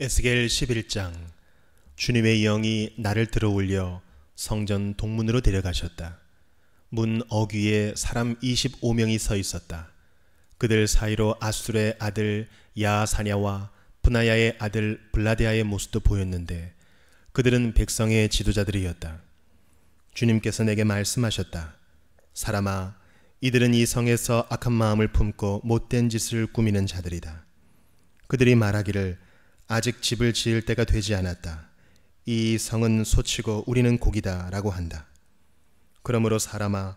에스겔 11장 주님의 영이 나를 들어올려 성전 동문으로 데려가셨다. 문 어귀에 사람 25명이 서 있었다. 그들 사이로 아술의 아들 야사냐와 분하야의 아들 블라디아의 모습도 보였는데 그들은 백성의 지도자들이었다. 주님께서 내게 말씀하셨다. 사람아, 이들은 이 성에서 악한 마음을 품고 못된 짓을 꾸미는 자들이다. 그들이 말하기를 아직 집을 지을 때가 되지 않았다. 이 성은 소치고 우리는 고기다 라고 한다. 그러므로 사람아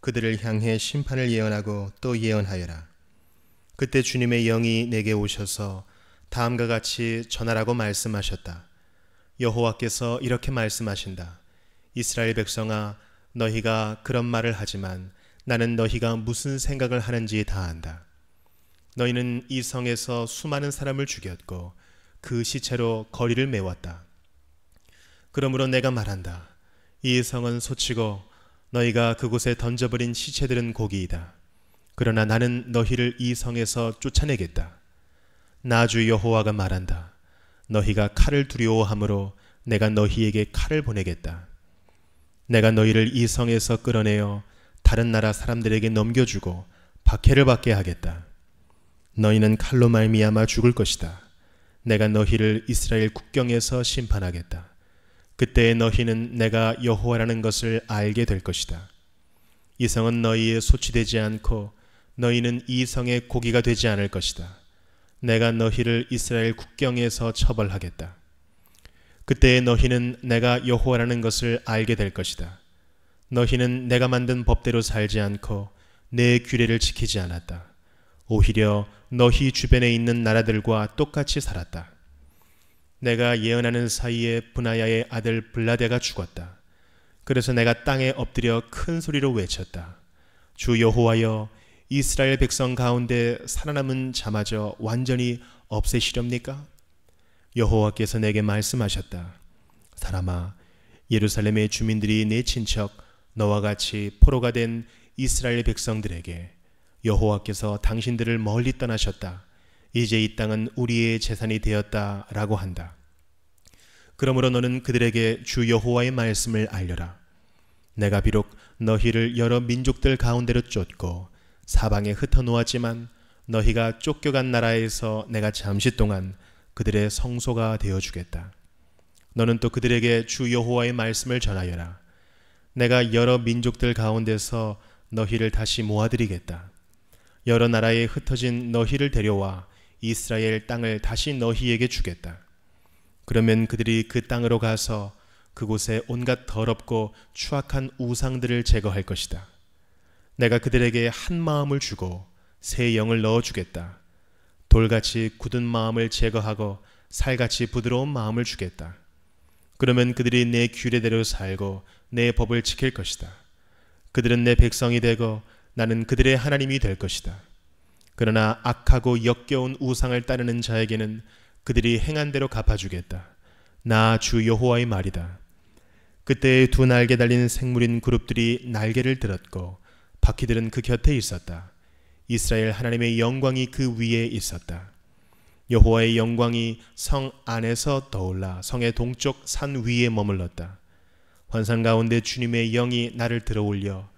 그들을 향해 심판을 예언하고 또 예언하여라. 그때 주님의 영이 내게 오셔서 다음과 같이 전하라고 말씀하셨다. 여호와께서 이렇게 말씀하신다. 이스라엘 백성아 너희가 그런 말을 하지만 나는 너희가 무슨 생각을 하는지 다 안다. 너희는 이 성에서 수많은 사람을 죽였고 그 시체로 거리를 메웠다. 그러므로 내가 말한다. 이 성은 소치고 너희가 그곳에 던져버린 시체들은 고기이다. 그러나 나는 너희를 이 성에서 쫓아내겠다. 나주 여호와가 말한다. 너희가 칼을 두려워함으로 내가 너희에게 칼을 보내겠다. 내가 너희를 이 성에서 끌어내어 다른 나라 사람들에게 넘겨주고 박해를 받게 하겠다. 너희는 칼로 말미암아 죽을 것이다. 내가 너희를 이스라엘 국경에서 심판하겠다. 그때 너희는 내가 여호와라는 것을 알게 될 것이다. 이 성은 너희의 소치되지 않고 너희는 이 성의 고기가 되지 않을 것이다. 내가 너희를 이스라엘 국경에서 처벌하겠다. 그때 너희는 내가 여호와라는 것을 알게 될 것이다. 너희는 내가 만든 법대로 살지 않고 내 규례를 지키지 않았다. 오히려 너희 주변에 있는 나라들과 똑같이 살았다. 내가 예언하는 사이에 분하야의 아들 블라데가 죽었다. 그래서 내가 땅에 엎드려 큰 소리로 외쳤다. 주 여호와여 이스라엘 백성 가운데 살아남은 자마저 완전히 없애시렵니까? 여호와께서 내게 말씀하셨다. 사람아 예루살렘의 주민들이 내 친척 너와 같이 포로가 된 이스라엘 백성들에게 여호와께서 당신들을 멀리 떠나셨다. 이제 이 땅은 우리의 재산이 되었다. 라고 한다. 그러므로 너는 그들에게 주 여호와의 말씀을 알려라. 내가 비록 너희를 여러 민족들 가운데로 쫓고 사방에 흩어놓았지만 너희가 쫓겨간 나라에서 내가 잠시 동안 그들의 성소가 되어 주겠다. 너는 또 그들에게 주 여호와의 말씀을 전하여라. 내가 여러 민족들 가운데서 너희를 다시 모아드리겠다. 여러 나라에 흩어진 너희를 데려와 이스라엘 땅을 다시 너희에게 주겠다. 그러면 그들이 그 땅으로 가서 그곳에 온갖 더럽고 추악한 우상들을 제거할 것이다. 내가 그들에게 한 마음을 주고 새 영을 넣어 주겠다. 돌같이 굳은 마음을 제거하고 살같이 부드러운 마음을 주겠다. 그러면 그들이 내 규례대로 살고 내 법을 지킬 것이다. 그들은 내 백성이 되고 나는 그들의 하나님이 될 것이다. 그러나 악하고 역겨운 우상을 따르는 자에게는 그들이 행한 대로 갚아주겠다. 나 주 여호와의 말이다. 그때 의두 날개 달린 생물인 그룹들이 날개를 들었고 바퀴들은 그 곁에 있었다. 이스라엘 하나님의 영광이 그 위에 있었다. 여호와의 영광이 성 안에서 떠올라 성의 동쪽 산 위에 머물렀다. 환상 가운데 주님의 영이 나를 들어올려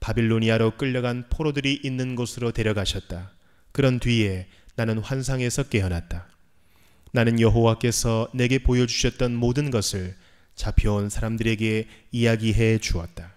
바빌로니아로 끌려간 포로들이 있는 곳으로 데려가셨다. 그런 뒤에 나는 환상에서 깨어났다. 나는 여호와께서 내게 보여주셨던 모든 것을 잡혀온 사람들에게 이야기해 주었다.